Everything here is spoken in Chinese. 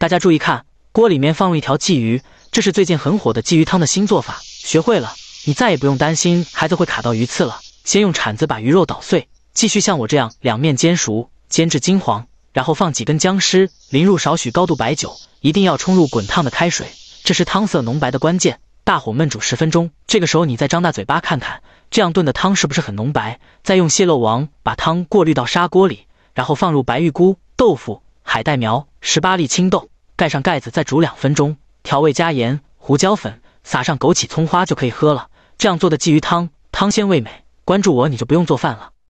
大家注意看，锅里面放入一条鲫鱼，这是最近很火的鲫鱼汤的新做法。学会了，你再也不用担心孩子会卡到鱼刺了。先用铲子把鱼肉捣碎，继续像我这样两面煎熟，煎至金黄，然后放几根姜丝，淋入少许高度白酒，一定要冲入滚烫的开水，这是汤色浓白的关键。大火焖煮十分钟，这个时候你再张大嘴巴看看，这样炖的汤是不是很浓白？再用蟹漏王把汤过滤到砂锅里，然后放入白玉菇、豆腐、海带苗、十八粒青豆。盖上盖子，再煮两分钟，调味加盐、胡椒粉，撒上枸杞、葱花就可以喝了。这样做的鲫鱼汤，汤鲜味美。关注我，你就不用做饭了。